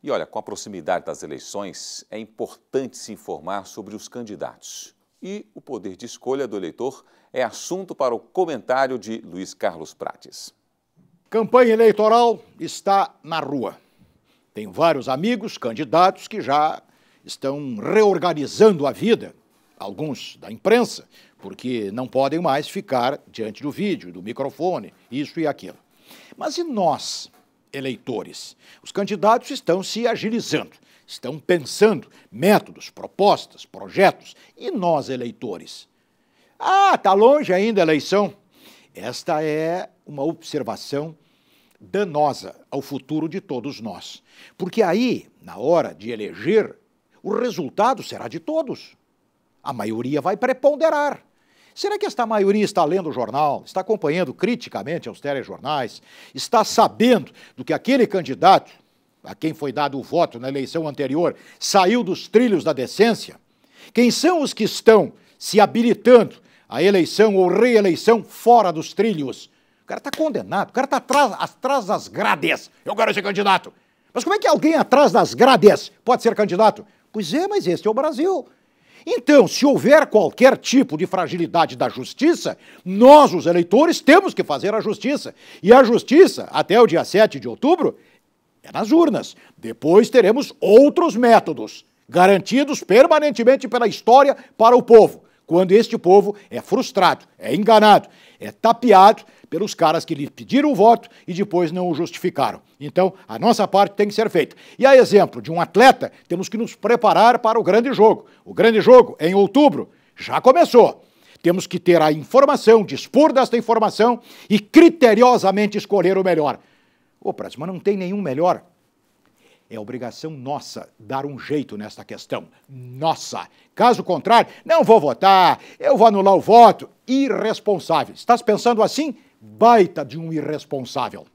E olha, com a proximidade das eleições, é importante se informar sobre os candidatos. E o poder de escolha do eleitor é assunto para o comentário de Luiz Carlos Prates. Campanha eleitoral está na rua. Tenho vários amigos, candidatos, que já estão reorganizando a vida, alguns da imprensa, porque não podem mais ficar diante do vídeo, do microfone, isso e aquilo. Mas e nós? eleitores. Os candidatos estão se agilizando, estão pensando métodos, propostas, projetos. E nós, eleitores? Ah, está longe ainda a eleição. Esta é uma observação danosa ao futuro de todos nós. Porque aí, na hora de eleger, o resultado será de todos. A maioria vai preponderar. Será que esta maioria está lendo o jornal, está acompanhando criticamente os telejornais, está sabendo do que aquele candidato, a quem foi dado o voto na eleição anterior, saiu dos trilhos da decência? Quem são os que estão se habilitando à eleição ou reeleição fora dos trilhos? O cara está condenado, o cara está atrás, atrás das grades. Eu quero ser candidato. Mas como é que alguém atrás das grades pode ser candidato? Pois é, mas este é o Brasil. Então, se houver qualquer tipo de fragilidade da justiça, nós, os eleitores, temos que fazer a justiça. E a justiça, até o dia 7 de outubro, é nas urnas. Depois teremos outros métodos, garantidos permanentemente pela história para o povo quando este povo é frustrado, é enganado, é tapeado pelos caras que lhe pediram o voto e depois não o justificaram. Então, a nossa parte tem que ser feita. E a exemplo de um atleta, temos que nos preparar para o grande jogo. O grande jogo é em outubro, já começou. Temos que ter a informação, dispor desta informação e criteriosamente escolher o melhor. O mas não tem nenhum melhor. É obrigação nossa dar um jeito nesta questão. Nossa! Caso contrário, não vou votar, eu vou anular o voto. Irresponsável. Estás pensando assim? Baita de um irresponsável.